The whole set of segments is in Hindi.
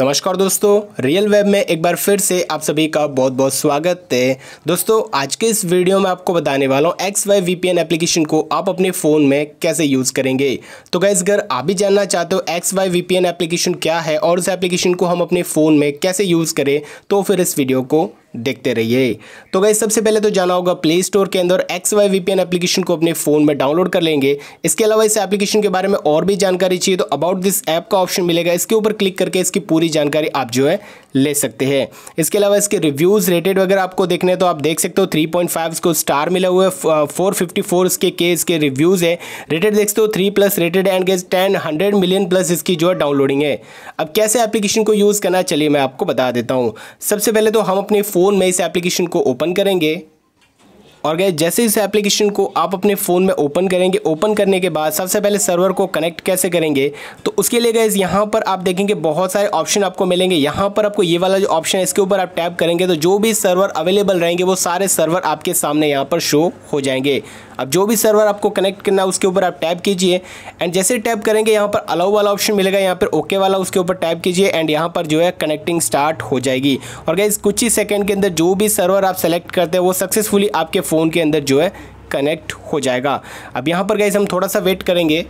नमस्कार दोस्तों रियल वेब में एक बार फिर से आप सभी का बहुत बहुत स्वागत है दोस्तों आज के इस वीडियो में आपको बताने वाला हूँ एक्स वाई वी एप्लीकेशन को आप अपने फ़ोन में कैसे यूज़ करेंगे तो गैस अगर आप भी जानना चाहते हो एक्स वाई वी एप्लीकेशन क्या है और उस एप्लीकेशन को हम अपने फ़ोन में कैसे यूज़ करें तो फिर इस वीडियो को देखते रहिए तो गई सबसे पहले तो जाना होगा प्ले स्टोर के अंदर एक्स वाई वीपीएन एप्लीकेशन को अपने फ़ोन में डाउनलोड कर लेंगे इसके अलावा इस एप्लीकेशन के बारे में और भी जानकारी चाहिए तो अबाउट दिस ऐप का ऑप्शन मिलेगा इसके ऊपर क्लिक करके इसकी पूरी जानकारी आप जो है ले सकते हैं इसके अलावा इसके रिव्यूज़ रेटेड वगैरह आपको देखने तो आप देख सकते हो थ्री पॉइंट फाइव इसको स्टार मिला हुआ है फोर फिफ्टी फोर इसके के इसके रिव्यूज़ है रेटेड देख सकते हो three plus rated and gauge ten hundred million plus इसकी जो है डाउनलोडिंग है अब कैसे एप्लीकेशन को यूज़ करना चलिए मैं आपको बता देता हूँ सबसे पहले तो हम अपने फ़ोन में इस एप्लीकेशन को ओपन करेंगे और गए जैसे इस एप्लीकेशन को आप अपने फ़ोन में ओपन करेंगे ओपन करने के बाद सबसे पहले सर्वर को कनेक्ट कैसे करेंगे तो उसके लिए गए यहाँ पर आप देखेंगे बहुत सारे ऑप्शन आपको मिलेंगे यहाँ पर आपको ये वाला जो ऑप्शन है इसके ऊपर आप टैप करेंगे तो जो भी सर्वर अवेलेबल रहेंगे वो सारे सर्वर आपके सामने यहाँ पर शो हो जाएंगे अब जो भी सर्वर आपको कनेक्ट करना है उसके ऊपर आप टैप कीजिए एंड जैसे टैप करेंगे यहाँ पर अलाउ वाला ऑप्शन मिलेगा यहाँ पर ओके वाला उसके ऊपर टैप कीजिए एंड यहाँ पर जो है कनेक्टिंग स्टार्ट हो जाएगी और गैस कुछ ही सेकेंड के अंदर जो भी सर्वर आप सेलेक्ट करते हैं वो सक्सेसफुली आपके फ़ोन के अंदर जो है कनेक्ट हो जाएगा अब यहाँ पर गैस हम थोड़ा सा वेट करेंगे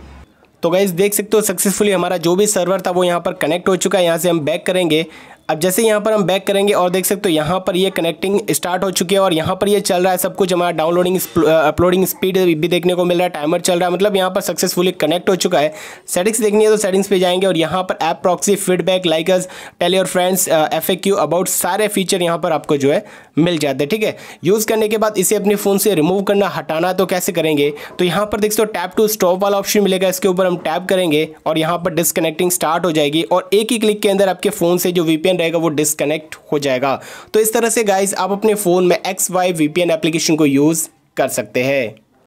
तो गाइज देख सकते हो सक्सेसफुली हमारा जो भी सर्वर था वो यहाँ पर कनेक्ट हो चुका है यहाँ से हम बैक करेंगे अब जैसे यहाँ पर हम बैक करेंगे और देख सकते हो यहाँ पर ये कनेक्टिंग स्टार्ट हो चुकी है और यहाँ पर ये चल रहा है सब कुछ हमारा डाउनलोडिंग अपलोडिंग स्पीड भी देखने को मिल रहा है टाइमर चल रहा है मतलब यहाँ पर सक्सेसफुली कनेक्ट हो चुका है सेटिंग्स देखनी है तो सेटिंग्स पे जाएंगे और यहाँ पर app proxy feedback likers tell your friends F about सारे फीचर यहाँ पर आपको जो है मिल जाते हैं ठीक है यूज़ करने के बाद इसे अपने फ़ोन से रिमूव करना हटाना तो कैसे करेंगे तो यहाँ पर देख सकते हो टैप टू स्टॉप वाला ऑप्शन मिलेगा इसके ऊपर हम टैप करेंगे और यहाँ पर डिसकनेक्टिंग स्टार्ट हो जाएगी और एक ही क्लिक के अंदर आपके फ़ोन से जो वीपीएन रहेगा वो डिसकनेक्ट हो जाएगा तो इस तरह से गाइज आप अपने फ़ोन में एक्स वाई वी एप्लीकेशन को यूज़ कर सकते हैं